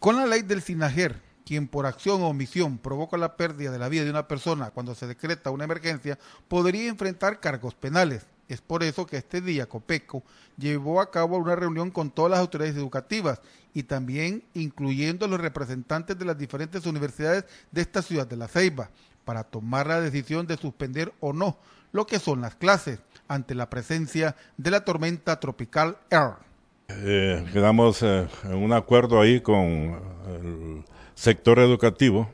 Con la ley del sinajer, quien por acción o omisión provoca la pérdida de la vida de una persona cuando se decreta una emergencia, podría enfrentar cargos penales. Es por eso que este día COPECO llevó a cabo una reunión con todas las autoridades educativas y también incluyendo los representantes de las diferentes universidades de esta ciudad de La Ceiba para tomar la decisión de suspender o no lo que son las clases ante la presencia de la tormenta tropical Er. Eh, quedamos eh, en un acuerdo ahí con el sector educativo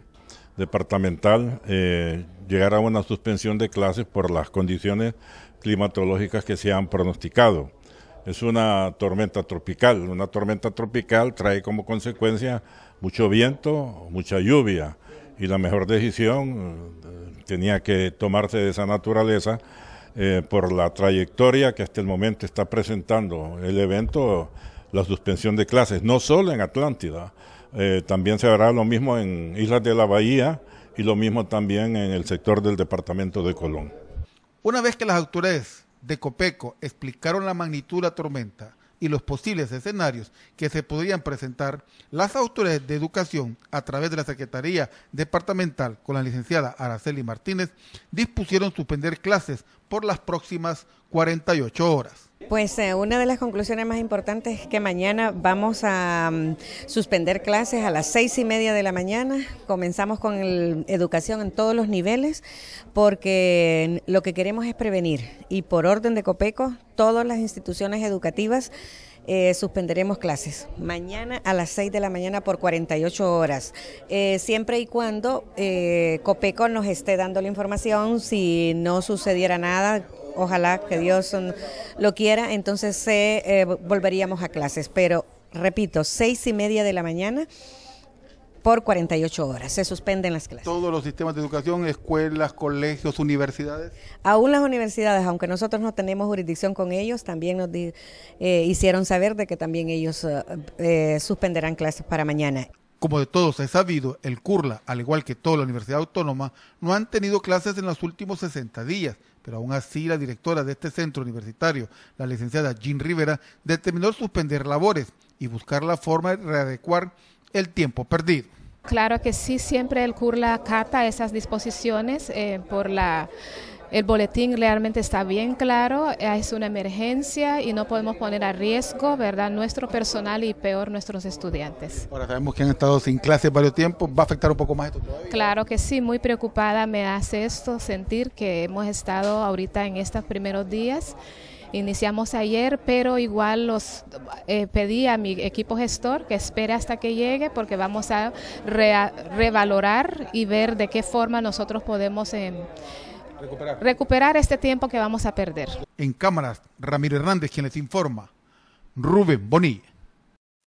departamental, eh, llegar a una suspensión de clases por las condiciones climatológicas que se han pronosticado. Es una tormenta tropical. Una tormenta tropical trae como consecuencia mucho viento, mucha lluvia, y la mejor decisión tenía que tomarse de esa naturaleza eh, por la trayectoria que hasta el momento está presentando el evento, la suspensión de clases, no solo en Atlántida, eh, también se hará lo mismo en Islas de la Bahía y lo mismo también en el sector del departamento de Colón. Una vez que las autoridades de Copeco explicaron la magnitud de la tormenta, y los posibles escenarios que se podrían presentar, las autoridades de educación, a través de la Secretaría Departamental con la licenciada Araceli Martínez, dispusieron suspender clases por las próximas 48 horas. Pues eh, una de las conclusiones más importantes es que mañana vamos a mm, suspender clases a las seis y media de la mañana. Comenzamos con educación en todos los niveles porque lo que queremos es prevenir y por orden de Copeco todas las instituciones educativas eh, suspenderemos clases mañana a las 6 de la mañana por 48 horas, eh, siempre y cuando Copeco nos esté dando la información si no sucediera nada ojalá que Dios lo quiera, entonces eh, eh, volveríamos a clases. Pero, repito, seis y media de la mañana por 48 horas. Se suspenden las clases. ¿Todos los sistemas de educación, escuelas, colegios, universidades? Aún las universidades, aunque nosotros no tenemos jurisdicción con ellos, también nos eh, hicieron saber de que también ellos eh, suspenderán clases para mañana. Como de todos es sabido, el CURLA, al igual que toda la Universidad Autónoma, no han tenido clases en los últimos 60 días, pero aún así la directora de este centro universitario, la licenciada Jean Rivera, determinó suspender labores y buscar la forma de readecuar el tiempo perdido. Claro que sí, siempre el CURLA acata esas disposiciones eh, por la el boletín realmente está bien claro, eh, es una emergencia y no podemos poner a riesgo, ¿verdad?, nuestro personal y peor nuestros estudiantes. Ahora sabemos que han estado sin clases varios tiempos, ¿va a afectar un poco más esto todavía? Claro que sí, muy preocupada me hace esto, sentir que hemos estado ahorita en estos primeros días iniciamos ayer, pero igual los eh, pedí a mi equipo gestor que espere hasta que llegue porque vamos a revalorar y ver de qué forma nosotros podemos em, recuperar. este tiempo que vamos a perder. En cámaras, Ramírez Hernández, quien les informa. Rubén Bonilla.